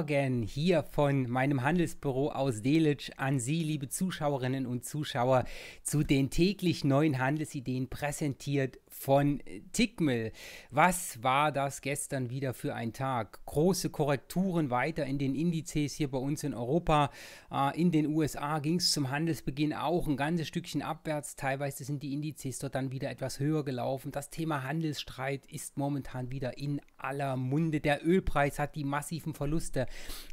Morgen hier von meinem Handelsbüro aus Delitzsch an Sie, liebe Zuschauerinnen und Zuschauer, zu den täglich neuen Handelsideen präsentiert von Tickmill. Was war das gestern wieder für ein Tag? Große Korrekturen weiter in den Indizes hier bei uns in Europa. Ah, in den USA ging es zum Handelsbeginn auch ein ganzes Stückchen abwärts. Teilweise sind die Indizes dort dann wieder etwas höher gelaufen. Das Thema Handelsstreit ist momentan wieder in aller Munde. Der Ölpreis hat die massiven Verluste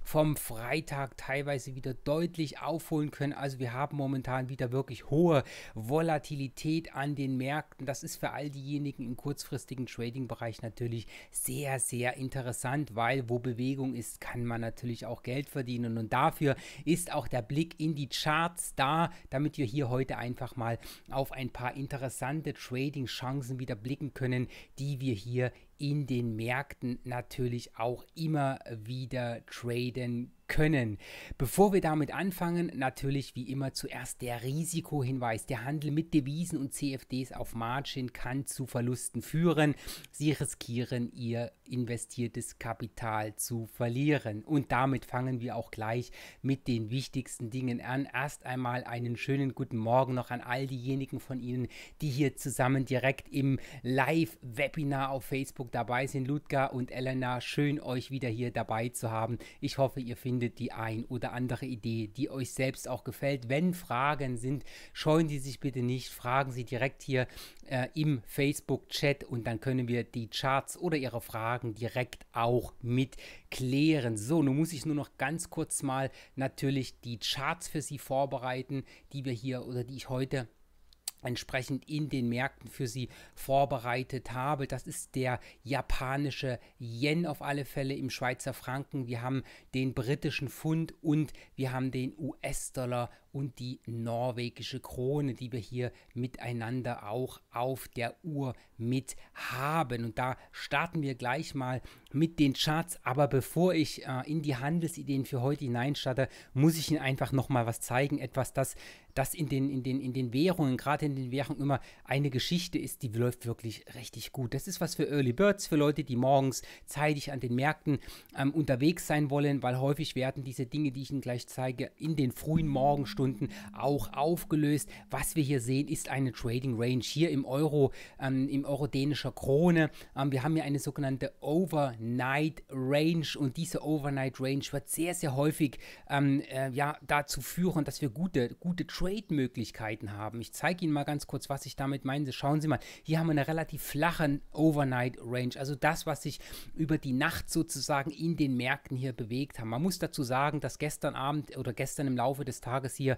vom Freitag teilweise wieder deutlich aufholen können. Also wir haben momentan wieder wirklich hohe Volatilität an den Märkten. Das ist für all all diejenigen im kurzfristigen Trading-Bereich natürlich sehr, sehr interessant, weil wo Bewegung ist, kann man natürlich auch Geld verdienen. Und dafür ist auch der Blick in die Charts da, damit wir hier heute einfach mal auf ein paar interessante Trading-Chancen wieder blicken können, die wir hier in den Märkten natürlich auch immer wieder traden können. Bevor wir damit anfangen, natürlich wie immer zuerst der Risikohinweis. Der Handel mit Devisen und CFDs auf Margin kann zu Verlusten führen. Sie riskieren ihr investiertes Kapital zu verlieren. Und damit fangen wir auch gleich mit den wichtigsten Dingen an. Erst einmal einen schönen guten Morgen noch an all diejenigen von Ihnen, die hier zusammen direkt im Live-Webinar auf Facebook dabei sind. Ludger und Elena, schön euch wieder hier dabei zu haben. Ich hoffe, ihr findet findet die ein oder andere Idee, die euch selbst auch gefällt. Wenn Fragen sind, scheuen Sie sich bitte nicht, fragen Sie direkt hier äh, im Facebook-Chat und dann können wir die Charts oder Ihre Fragen direkt auch mit klären. So, nun muss ich nur noch ganz kurz mal natürlich die Charts für Sie vorbereiten, die wir hier oder die ich heute entsprechend in den Märkten für Sie vorbereitet habe. Das ist der japanische Yen auf alle Fälle im Schweizer Franken. Wir haben den britischen Pfund und wir haben den US-Dollar und die norwegische Krone, die wir hier miteinander auch auf der Uhr mit haben. Und da starten wir gleich mal mit den Charts. Aber bevor ich äh, in die Handelsideen für heute hineinstarte, muss ich Ihnen einfach nochmal was zeigen. Etwas, das, das in, den, in, den, in den Währungen, gerade in den Währungen immer eine Geschichte ist, die läuft wirklich richtig gut. Das ist was für Early Birds, für Leute, die morgens zeitig an den Märkten ähm, unterwegs sein wollen, weil häufig werden diese Dinge, die ich Ihnen gleich zeige, in den frühen Morgenstunden Stunden auch aufgelöst. Was wir hier sehen, ist eine Trading Range hier im Euro, ähm, im Euro dänischer Krone. Ähm, wir haben hier eine sogenannte Overnight Range und diese Overnight Range wird sehr, sehr häufig ähm, äh, ja, dazu führen, dass wir gute, gute Trade-Möglichkeiten haben. Ich zeige Ihnen mal ganz kurz, was ich damit meine. Schauen Sie mal, hier haben wir eine relativ flache Overnight Range, also das, was sich über die Nacht sozusagen in den Märkten hier bewegt haben. Man muss dazu sagen, dass gestern Abend oder gestern im Laufe des Tages hier Weise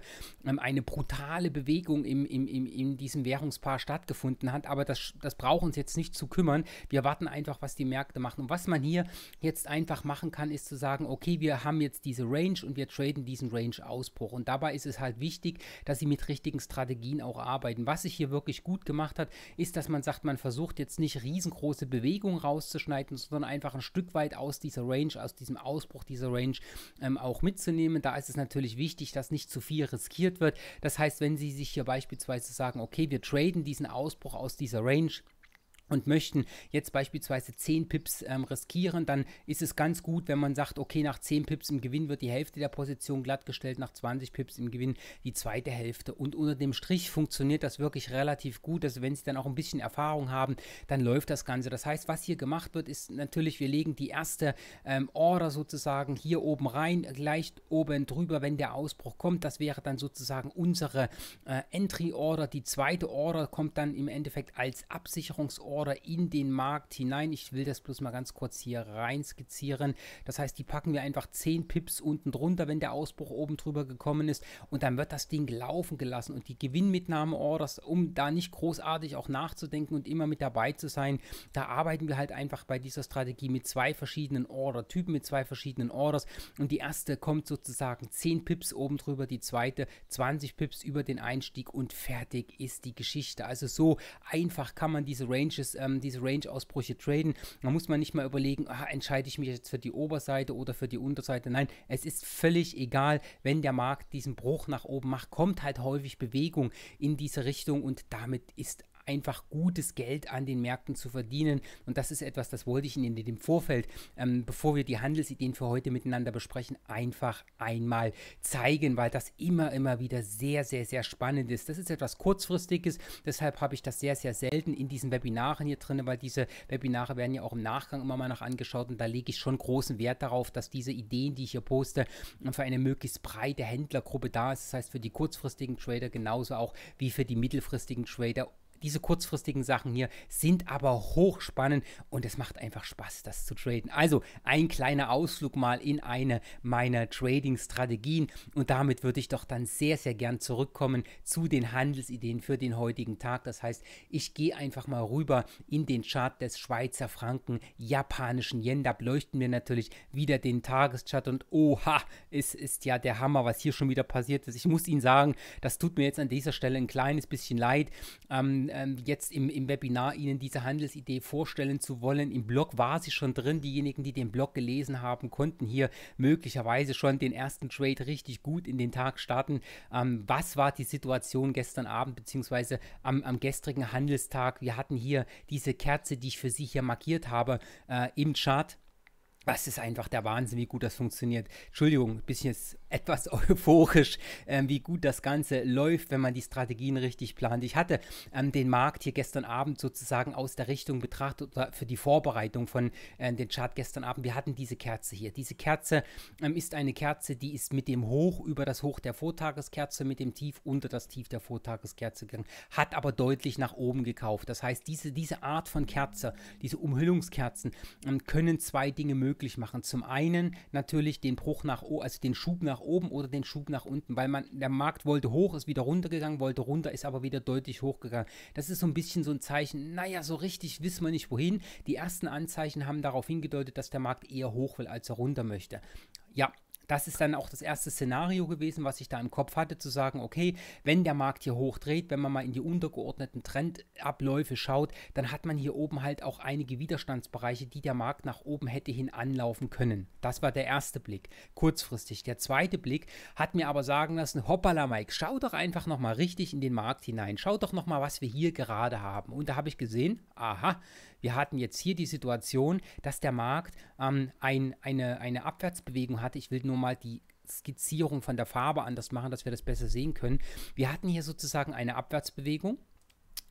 ähm, eine brutale Bewegung im, im, im, in diesem Währungspaar stattgefunden hat. Aber das, das braucht uns jetzt nicht zu kümmern. Wir warten einfach, was die Märkte machen. Und was man hier jetzt einfach machen kann, ist zu sagen, okay, wir haben jetzt diese Range und wir traden diesen Range-Ausbruch. Und dabei ist es halt wichtig, dass sie mit richtigen Strategien auch arbeiten. Was sich hier wirklich gut gemacht hat, ist, dass man sagt, man versucht jetzt nicht riesengroße Bewegungen rauszuschneiden, sondern einfach ein Stück weit aus dieser Range, aus diesem Ausbruch dieser Range ähm, auch mitzunehmen. Da ist es natürlich wichtig, dass nicht zu viel hier riskiert wird. Das heißt, wenn Sie sich hier beispielsweise sagen, okay, wir traden diesen Ausbruch aus dieser Range und möchten jetzt beispielsweise 10 Pips ähm, riskieren, dann ist es ganz gut, wenn man sagt, okay, nach 10 Pips im Gewinn wird die Hälfte der Position glattgestellt, nach 20 Pips im Gewinn die zweite Hälfte. Und unter dem Strich funktioniert das wirklich relativ gut, Also wenn sie dann auch ein bisschen Erfahrung haben, dann läuft das Ganze. Das heißt, was hier gemacht wird, ist natürlich, wir legen die erste ähm, Order sozusagen hier oben rein, gleich oben drüber, wenn der Ausbruch kommt. Das wäre dann sozusagen unsere äh, Entry Order. Die zweite Order kommt dann im Endeffekt als Absicherungsorder Order in den Markt hinein. Ich will das bloß mal ganz kurz hier rein skizzieren. Das heißt, die packen wir einfach 10 Pips unten drunter, wenn der Ausbruch oben drüber gekommen ist. Und dann wird das Ding laufen gelassen. Und die Gewinnmitnahme-Orders, um da nicht großartig auch nachzudenken und immer mit dabei zu sein, da arbeiten wir halt einfach bei dieser Strategie mit zwei verschiedenen Order-Typen, mit zwei verschiedenen Orders. Und die erste kommt sozusagen 10 Pips oben drüber, die zweite 20 Pips über den Einstieg und fertig ist die Geschichte. Also so einfach kann man diese Ranges alles ähm, diese Range-Ausbrüche traden. Da muss man nicht mal überlegen, ah, entscheide ich mich jetzt für die Oberseite oder für die Unterseite. Nein, es ist völlig egal, wenn der Markt diesen Bruch nach oben macht, kommt halt häufig Bewegung in diese Richtung und damit ist einfach gutes Geld an den Märkten zu verdienen. Und das ist etwas, das wollte ich Ihnen in dem Vorfeld, ähm, bevor wir die Handelsideen für heute miteinander besprechen, einfach einmal zeigen, weil das immer, immer wieder sehr, sehr, sehr spannend ist. Das ist etwas Kurzfristiges, deshalb habe ich das sehr, sehr selten in diesen Webinaren hier drin, weil diese Webinare werden ja auch im Nachgang immer mal noch angeschaut und da lege ich schon großen Wert darauf, dass diese Ideen, die ich hier poste, für eine möglichst breite Händlergruppe da ist. Das heißt für die kurzfristigen Trader genauso auch wie für die mittelfristigen Trader diese kurzfristigen Sachen hier sind aber hochspannend und es macht einfach Spaß, das zu traden. Also ein kleiner Ausflug mal in eine meiner Trading-Strategien und damit würde ich doch dann sehr, sehr gern zurückkommen zu den Handelsideen für den heutigen Tag. Das heißt, ich gehe einfach mal rüber in den Chart des Schweizer Franken, japanischen Yen. Da beleuchten wir natürlich wieder den Tageschart und oha, es ist ja der Hammer, was hier schon wieder passiert ist. Ich muss Ihnen sagen, das tut mir jetzt an dieser Stelle ein kleines bisschen leid. Ähm, ähm, jetzt im, im Webinar Ihnen diese Handelsidee vorstellen zu wollen. Im Blog war sie schon drin. Diejenigen, die den Blog gelesen haben, konnten hier möglicherweise schon den ersten Trade richtig gut in den Tag starten. Ähm, was war die Situation gestern Abend bzw. Am, am, gestrigen Handelstag? Wir hatten hier diese Kerze, die ich für Sie hier markiert habe, äh, im Chart. Das ist einfach der Wahnsinn, wie gut das funktioniert. Entschuldigung, ein bisschen jetzt etwas euphorisch, äh, wie gut das Ganze läuft, wenn man die Strategien richtig plant. Ich hatte ähm, den Markt hier gestern Abend sozusagen aus der Richtung betrachtet oder für die Vorbereitung von äh, den Chart gestern Abend. Wir hatten diese Kerze hier. Diese Kerze ähm, ist eine Kerze, die ist mit dem Hoch über das Hoch der Vortageskerze, mit dem Tief unter das Tief der Vortageskerze gegangen, hat aber deutlich nach oben gekauft. Das heißt, diese, diese Art von Kerze, diese Umhüllungskerzen, ähm, können zwei Dinge möglich machen. Zum einen natürlich den Bruch nach, oben, also den Schub nach nach oben oder den Schub nach unten, weil man, der Markt wollte hoch, ist wieder runtergegangen, wollte runter, ist aber wieder deutlich hochgegangen. Das ist so ein bisschen so ein Zeichen, naja, so richtig wissen wir nicht wohin. Die ersten Anzeichen haben darauf hingedeutet, dass der Markt eher hoch will, als er runter möchte. Ja, das ist dann auch das erste Szenario gewesen, was ich da im Kopf hatte, zu sagen, okay, wenn der Markt hier hochdreht, wenn man mal in die untergeordneten Trendabläufe schaut, dann hat man hier oben halt auch einige Widerstandsbereiche, die der Markt nach oben hätte hin anlaufen können. Das war der erste Blick, kurzfristig. Der zweite Blick hat mir aber sagen lassen, hoppala Mike, schau doch einfach nochmal richtig in den Markt hinein, schau doch nochmal, was wir hier gerade haben. Und da habe ich gesehen, aha, wir hatten jetzt hier die Situation, dass der Markt ähm, ein, eine, eine Abwärtsbewegung hatte. Ich will nur mal die Skizzierung von der Farbe anders machen, dass wir das besser sehen können. Wir hatten hier sozusagen eine Abwärtsbewegung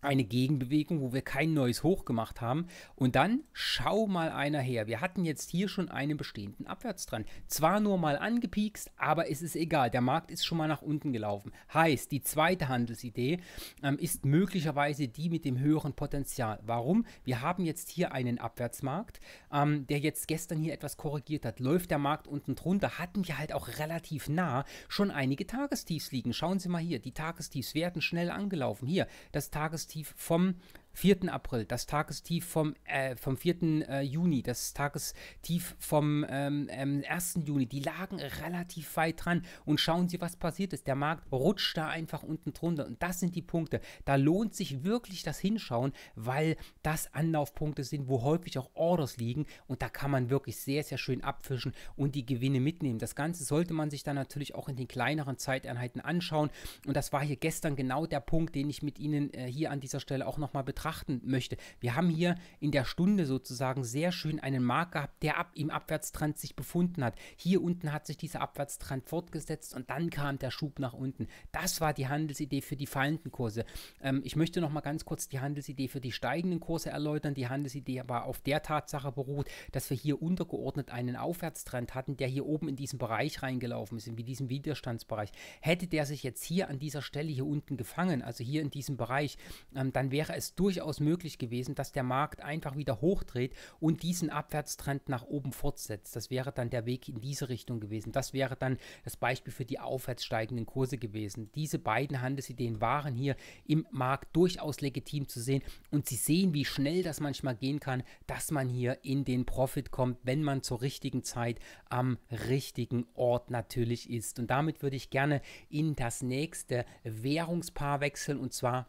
eine Gegenbewegung, wo wir kein neues Hoch gemacht haben. Und dann schau mal einer her. Wir hatten jetzt hier schon einen bestehenden Abwärtstrend. Zwar nur mal angepiekst, aber es ist egal. Der Markt ist schon mal nach unten gelaufen. Heißt, die zweite Handelsidee ähm, ist möglicherweise die mit dem höheren Potenzial. Warum? Wir haben jetzt hier einen Abwärtsmarkt, ähm, der jetzt gestern hier etwas korrigiert hat. Läuft der Markt unten drunter, hatten wir halt auch relativ nah schon einige Tagestiefs liegen. Schauen Sie mal hier, die Tagestiefs werden schnell angelaufen. Hier, das Tagestief tief vom 4. April, das Tagestief vom, äh, vom 4. Äh, Juni, das Tagestief vom ähm, 1. Ähm, Juni, die lagen relativ weit dran. Und schauen Sie, was passiert ist. Der Markt rutscht da einfach unten drunter. Und das sind die Punkte. Da lohnt sich wirklich das Hinschauen, weil das Anlaufpunkte sind, wo häufig auch Orders liegen. Und da kann man wirklich sehr, sehr schön abfischen und die Gewinne mitnehmen. Das Ganze sollte man sich dann natürlich auch in den kleineren Zeiteinheiten anschauen. Und das war hier gestern genau der Punkt, den ich mit Ihnen äh, hier an dieser Stelle auch nochmal betrachte betrachten möchte. Wir haben hier in der Stunde sozusagen sehr schön einen Markt gehabt, der ab, im Abwärtstrend sich befunden hat. Hier unten hat sich dieser Abwärtstrend fortgesetzt und dann kam der Schub nach unten. Das war die Handelsidee für die fallenden Kurse. Ähm, ich möchte noch mal ganz kurz die Handelsidee für die steigenden Kurse erläutern. Die Handelsidee war auf der Tatsache beruht, dass wir hier untergeordnet einen Aufwärtstrend hatten, der hier oben in diesen Bereich reingelaufen ist, in diesem Widerstandsbereich. Hätte der sich jetzt hier an dieser Stelle hier unten gefangen, also hier in diesem Bereich, ähm, dann wäre es durch durchaus möglich gewesen, dass der Markt einfach wieder hochdreht und diesen Abwärtstrend nach oben fortsetzt. Das wäre dann der Weg in diese Richtung gewesen. Das wäre dann das Beispiel für die aufwärts steigenden Kurse gewesen. Diese beiden Handelsideen waren hier im Markt durchaus legitim zu sehen und Sie sehen, wie schnell das manchmal gehen kann, dass man hier in den Profit kommt, wenn man zur richtigen Zeit am richtigen Ort natürlich ist. Und damit würde ich gerne in das nächste Währungspaar wechseln und zwar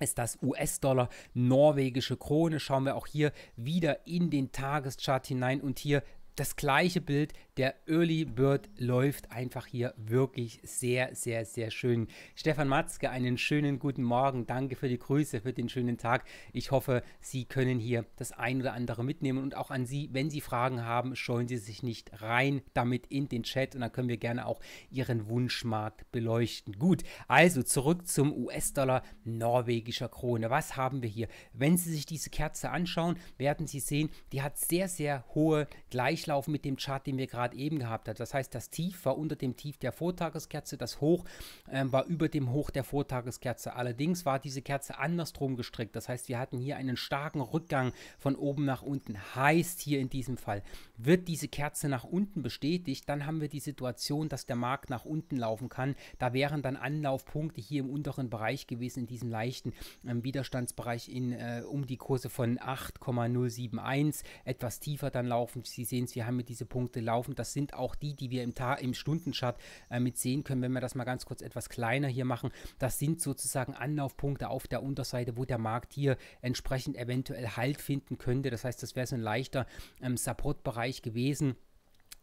ist das US-Dollar, norwegische Krone. Schauen wir auch hier wieder in den Tageschart hinein und hier das gleiche Bild, der Early Bird läuft einfach hier wirklich sehr, sehr, sehr schön. Stefan Matzke, einen schönen guten Morgen. Danke für die Grüße, für den schönen Tag. Ich hoffe, Sie können hier das ein oder andere mitnehmen. Und auch an Sie, wenn Sie Fragen haben, scheuen Sie sich nicht rein damit in den Chat. Und dann können wir gerne auch Ihren Wunschmarkt beleuchten. Gut, also zurück zum US-Dollar norwegischer Krone. Was haben wir hier? Wenn Sie sich diese Kerze anschauen, werden Sie sehen, die hat sehr, sehr hohe Gleichlauf mit dem Chart, den wir gerade Grad eben gehabt hat. Das heißt, das Tief war unter dem Tief der Vortageskerze, das Hoch äh, war über dem Hoch der Vortageskerze. Allerdings war diese Kerze andersrum gestrickt. Das heißt, wir hatten hier einen starken Rückgang von oben nach unten. Heißt hier in diesem Fall, wird diese Kerze nach unten bestätigt, dann haben wir die Situation, dass der Markt nach unten laufen kann. Da wären dann Anlaufpunkte hier im unteren Bereich gewesen, in diesem leichten ähm, Widerstandsbereich in, äh, um die Kurse von 8,071, etwas tiefer dann laufen. Sie sehen es, wir haben hier diese Punkte laufen und das sind auch die, die wir im, Ta im Stundenchart äh, mit sehen können, wenn wir das mal ganz kurz etwas kleiner hier machen. Das sind sozusagen Anlaufpunkte auf der Unterseite, wo der Markt hier entsprechend eventuell Halt finden könnte. Das heißt, das wäre so ein leichter ähm, Supportbereich gewesen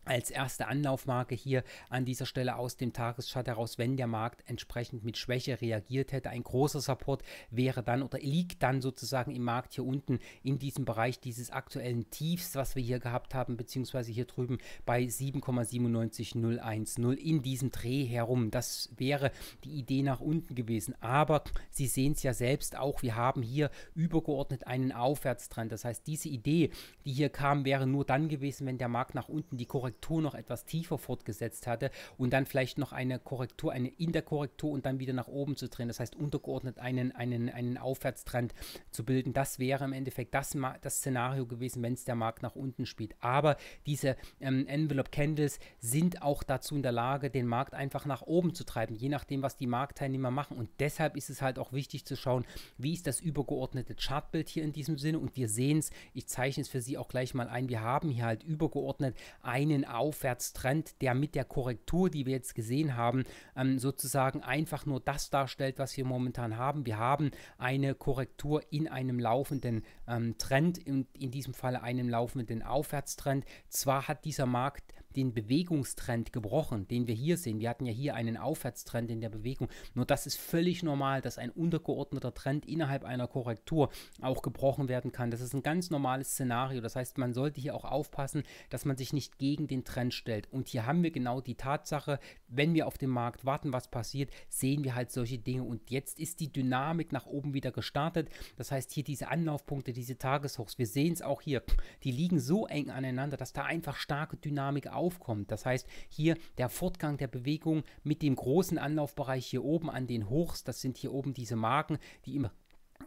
als erste Anlaufmarke hier an dieser Stelle aus dem Tageschart heraus, wenn der Markt entsprechend mit Schwäche reagiert hätte. Ein großer Support wäre dann oder liegt dann sozusagen im Markt hier unten in diesem Bereich dieses aktuellen Tiefs, was wir hier gehabt haben, beziehungsweise hier drüben bei 7,97010 in diesem Dreh herum. Das wäre die Idee nach unten gewesen. Aber Sie sehen es ja selbst auch, wir haben hier übergeordnet einen Aufwärtstrend. Das heißt, diese Idee, die hier kam, wäre nur dann gewesen, wenn der Markt nach unten die Korrektur Korrektur noch etwas tiefer fortgesetzt hatte und dann vielleicht noch eine Korrektur, eine Interkorrektur und dann wieder nach oben zu drehen. Das heißt, untergeordnet einen, einen, einen Aufwärtstrend zu bilden. Das wäre im Endeffekt das, das Szenario gewesen, wenn es der Markt nach unten spielt. Aber diese ähm, Envelope Candles sind auch dazu in der Lage, den Markt einfach nach oben zu treiben, je nachdem, was die Marktteilnehmer machen. Und deshalb ist es halt auch wichtig zu schauen, wie ist das übergeordnete Chartbild hier in diesem Sinne. Und wir sehen es, ich zeichne es für Sie auch gleich mal ein. Wir haben hier halt übergeordnet einen einen Aufwärtstrend, der mit der Korrektur, die wir jetzt gesehen haben, ähm, sozusagen einfach nur das darstellt, was wir momentan haben. Wir haben eine Korrektur in einem laufenden ähm, Trend, in, in diesem Fall einem laufenden Aufwärtstrend. Zwar hat dieser Markt den Bewegungstrend gebrochen, den wir hier sehen. Wir hatten ja hier einen Aufwärtstrend in der Bewegung. Nur das ist völlig normal, dass ein untergeordneter Trend innerhalb einer Korrektur auch gebrochen werden kann. Das ist ein ganz normales Szenario. Das heißt, man sollte hier auch aufpassen, dass man sich nicht gegen den Trend stellt. Und hier haben wir genau die Tatsache, wenn wir auf dem Markt warten, was passiert, sehen wir halt solche Dinge. Und jetzt ist die Dynamik nach oben wieder gestartet. Das heißt, hier diese Anlaufpunkte, diese Tageshochs, wir sehen es auch hier, die liegen so eng aneinander, dass da einfach starke Dynamik auf aufkommt. Das heißt, hier der Fortgang der Bewegung mit dem großen Anlaufbereich hier oben an den Hochs, das sind hier oben diese Marken, die im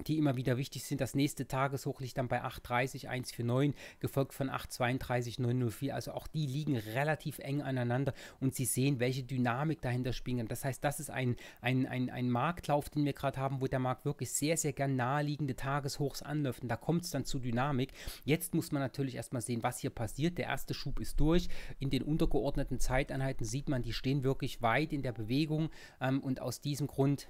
die immer wieder wichtig sind. Das nächste Tageshoch liegt dann bei 830, 149, gefolgt von 832, 904. Also auch die liegen relativ eng aneinander und Sie sehen, welche Dynamik dahinter spielen. Das heißt, das ist ein, ein, ein, ein Marktlauf, den wir gerade haben, wo der Markt wirklich sehr, sehr gern naheliegende Tageshochs anläuft. Und da kommt es dann zu Dynamik. Jetzt muss man natürlich erstmal sehen, was hier passiert. Der erste Schub ist durch. In den untergeordneten Zeiteinheiten sieht man, die stehen wirklich weit in der Bewegung ähm, und aus diesem Grund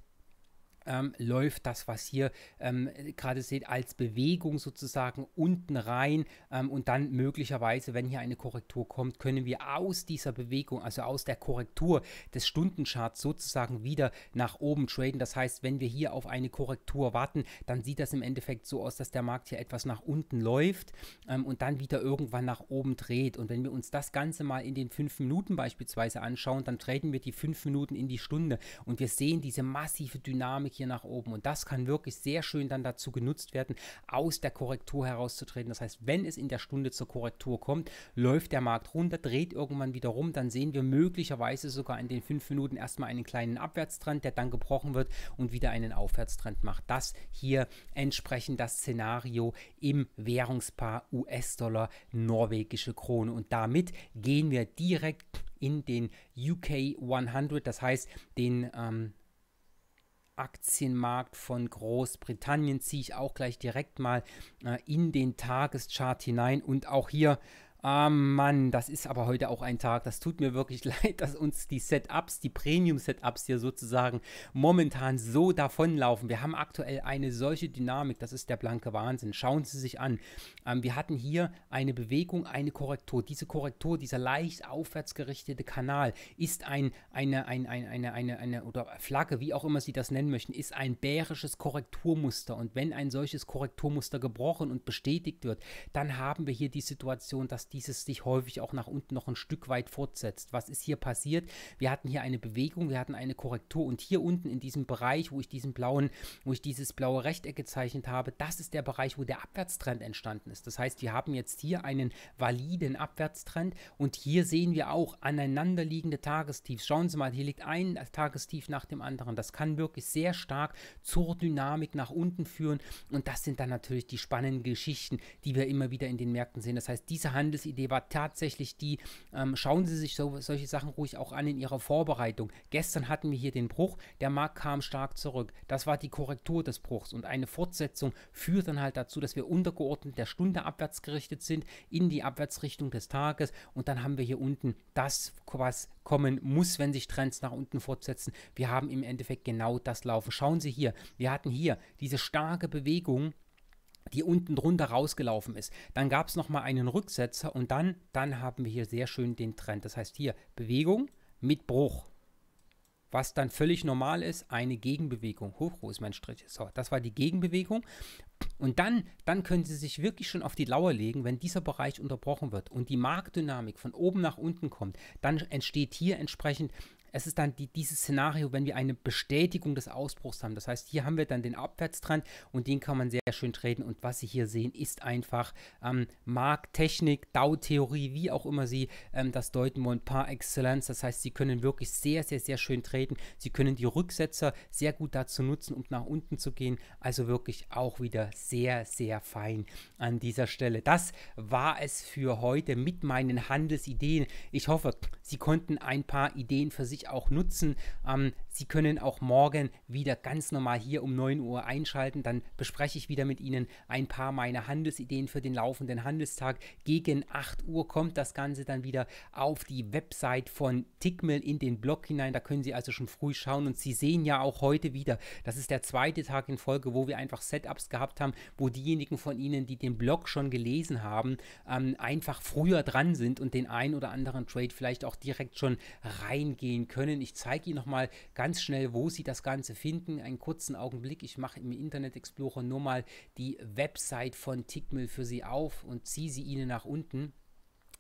ähm, läuft das, was hier ähm, gerade seht, als Bewegung sozusagen unten rein ähm, und dann möglicherweise, wenn hier eine Korrektur kommt, können wir aus dieser Bewegung, also aus der Korrektur des Stundencharts sozusagen wieder nach oben traden. Das heißt, wenn wir hier auf eine Korrektur warten, dann sieht das im Endeffekt so aus, dass der Markt hier etwas nach unten läuft ähm, und dann wieder irgendwann nach oben dreht. Und wenn wir uns das Ganze mal in den fünf Minuten beispielsweise anschauen, dann treten wir die fünf Minuten in die Stunde und wir sehen diese massive Dynamik hier nach oben. Und das kann wirklich sehr schön dann dazu genutzt werden, aus der Korrektur herauszutreten. Das heißt, wenn es in der Stunde zur Korrektur kommt, läuft der Markt runter, dreht irgendwann wieder rum, dann sehen wir möglicherweise sogar in den fünf Minuten erstmal einen kleinen Abwärtstrend, der dann gebrochen wird und wieder einen Aufwärtstrend macht. Das hier entsprechend das Szenario im Währungspaar US-Dollar, norwegische Krone. Und damit gehen wir direkt in den UK 100, das heißt den ähm, Aktienmarkt von Großbritannien ziehe ich auch gleich direkt mal äh, in den Tageschart hinein und auch hier Ah Mann, das ist aber heute auch ein Tag. Das tut mir wirklich leid, dass uns die Setups, die Premium-Setups hier sozusagen momentan so davonlaufen. Wir haben aktuell eine solche Dynamik, das ist der blanke Wahnsinn. Schauen Sie sich an. Ähm, wir hatten hier eine Bewegung, eine Korrektur. Diese Korrektur, dieser leicht aufwärts gerichtete Kanal ist ein, eine, ein, ein, eine, eine, eine, oder Flagge, wie auch immer Sie das nennen möchten, ist ein bärisches Korrekturmuster. Und wenn ein solches Korrekturmuster gebrochen und bestätigt wird, dann haben wir hier die Situation, dass die dieses sich häufig auch nach unten noch ein Stück weit fortsetzt. Was ist hier passiert? Wir hatten hier eine Bewegung, wir hatten eine Korrektur und hier unten in diesem Bereich, wo ich diesen blauen, wo ich dieses blaue Rechteck gezeichnet habe, das ist der Bereich, wo der Abwärtstrend entstanden ist. Das heißt, wir haben jetzt hier einen validen Abwärtstrend und hier sehen wir auch aneinanderliegende Tagestiefs. Schauen Sie mal, hier liegt ein Tagestief nach dem anderen. Das kann wirklich sehr stark zur Dynamik nach unten führen und das sind dann natürlich die spannenden Geschichten, die wir immer wieder in den Märkten sehen. Das heißt, diese Handels Idee war tatsächlich die, ähm, schauen Sie sich so, solche Sachen ruhig auch an in Ihrer Vorbereitung. Gestern hatten wir hier den Bruch, der Markt kam stark zurück. Das war die Korrektur des Bruchs und eine Fortsetzung führt dann halt dazu, dass wir untergeordnet der Stunde abwärts gerichtet sind, in die Abwärtsrichtung des Tages und dann haben wir hier unten das, was kommen muss, wenn sich Trends nach unten fortsetzen. Wir haben im Endeffekt genau das laufen. Schauen Sie hier, wir hatten hier diese starke Bewegung die unten drunter rausgelaufen ist. Dann gab es nochmal einen Rücksetzer und dann, dann haben wir hier sehr schön den Trend. Das heißt hier Bewegung mit Bruch. Was dann völlig normal ist, eine Gegenbewegung. Hoch, wo ist mein Strich? So, das war die Gegenbewegung. Und dann, dann können Sie sich wirklich schon auf die Lauer legen, wenn dieser Bereich unterbrochen wird und die Marktdynamik von oben nach unten kommt, dann entsteht hier entsprechend es ist dann die, dieses Szenario, wenn wir eine Bestätigung des Ausbruchs haben. Das heißt, hier haben wir dann den Abwärtstrend und den kann man sehr schön treten. Und was Sie hier sehen, ist einfach ähm, Markttechnik, Dow-Theorie, wie auch immer Sie ähm, das deuten wollen, par excellence. Das heißt, Sie können wirklich sehr, sehr, sehr schön treten. Sie können die Rücksetzer sehr gut dazu nutzen, um nach unten zu gehen. Also wirklich auch wieder sehr, sehr fein an dieser Stelle. Das war es für heute mit meinen Handelsideen. Ich hoffe, Sie konnten ein paar Ideen für sich ich auch nutzen. Ähm, Sie können auch morgen wieder ganz normal hier um 9 Uhr einschalten. Dann bespreche ich wieder mit Ihnen ein paar meiner Handelsideen für den laufenden Handelstag. Gegen 8 Uhr kommt das Ganze dann wieder auf die Website von Tickmill in den Blog hinein. Da können Sie also schon früh schauen. Und Sie sehen ja auch heute wieder, das ist der zweite Tag in Folge, wo wir einfach Setups gehabt haben, wo diejenigen von Ihnen, die den Blog schon gelesen haben, ähm, einfach früher dran sind und den einen oder anderen Trade vielleicht auch direkt schon reingehen können. Ich zeige Ihnen nochmal ganz schnell, wo Sie das Ganze finden. Einen kurzen Augenblick. Ich mache im Internet Explorer nur mal die Website von Tickmill für Sie auf und ziehe sie Ihnen nach unten.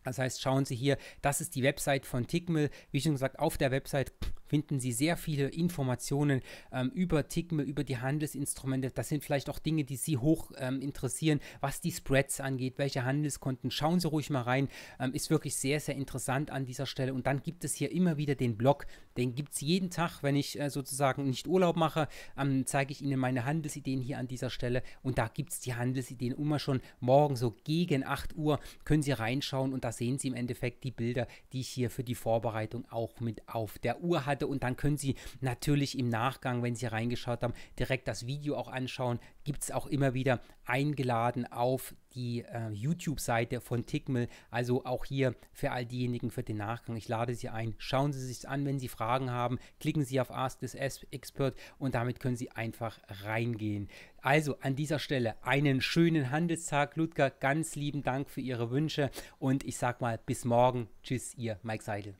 Das heißt, schauen Sie hier, das ist die Website von Tickmill. Wie schon gesagt, auf der Website finden Sie sehr viele Informationen ähm, über TIGME, über die Handelsinstrumente. Das sind vielleicht auch Dinge, die Sie hoch ähm, interessieren, was die Spreads angeht, welche Handelskonten. Schauen Sie ruhig mal rein. Ähm, ist wirklich sehr, sehr interessant an dieser Stelle. Und dann gibt es hier immer wieder den Blog. Den gibt es jeden Tag, wenn ich äh, sozusagen nicht Urlaub mache, ähm, zeige ich Ihnen meine Handelsideen hier an dieser Stelle. Und da gibt es die Handelsideen immer schon morgen so gegen 8 Uhr. Können Sie reinschauen und da sehen Sie im Endeffekt die Bilder, die ich hier für die Vorbereitung auch mit auf der Uhr hatte hatte. Und dann können Sie natürlich im Nachgang, wenn Sie reingeschaut haben, direkt das Video auch anschauen. Gibt es auch immer wieder eingeladen auf die äh, YouTube-Seite von Tickmill. Also auch hier für all diejenigen für den Nachgang. Ich lade Sie ein. Schauen Sie sich an, wenn Sie Fragen haben. Klicken Sie auf Ask the Expert und damit können Sie einfach reingehen. Also an dieser Stelle einen schönen Handelstag, Ludger. Ganz lieben Dank für Ihre Wünsche und ich sage mal bis morgen. Tschüss, Ihr Mike Seidel.